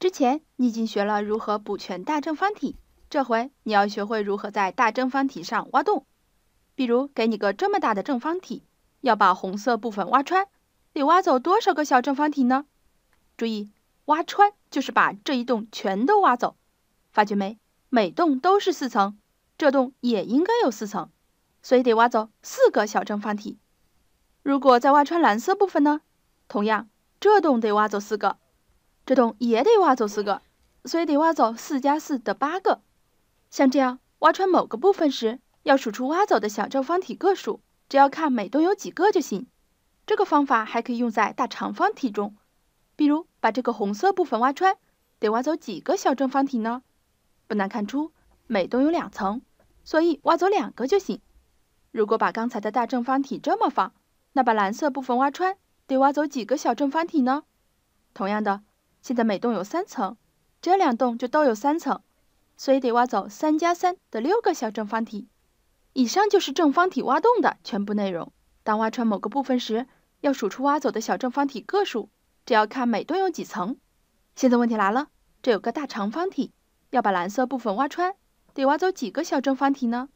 之前你已经学了如何补全大正方体，这回你要学会如何在大正方体上挖洞。比如给你个这么大的正方体，要把红色部分挖穿，得挖走多少个小正方体呢？注意，挖穿就是把这一洞全都挖走。发觉没？每洞都是四层，这洞也应该有四层，所以得挖走四个小正方体。如果再挖穿蓝色部分呢？同样，这洞得挖走四个。这洞也得挖走四个，所以得挖走四加四得八个。像这样挖穿某个部分时，要数出挖走的小正方体个数，只要看每洞有几个就行。这个方法还可以用在大长方体中。比如把这个红色部分挖穿，得挖走几个小正方体呢？不难看出，每洞有两层，所以挖走两个就行。如果把刚才的大正方体这么放，那把蓝色部分挖穿，得挖走几个小正方体呢？同样的。现在每栋有三层，这两栋就都有三层，所以得挖走三加三得六个小正方体。以上就是正方体挖洞的全部内容。当挖穿某个部分时，要数出挖走的小正方体个数，这要看每栋有几层。现在问题来了，这有个大长方体，要把蓝色部分挖穿，得挖走几个小正方体呢？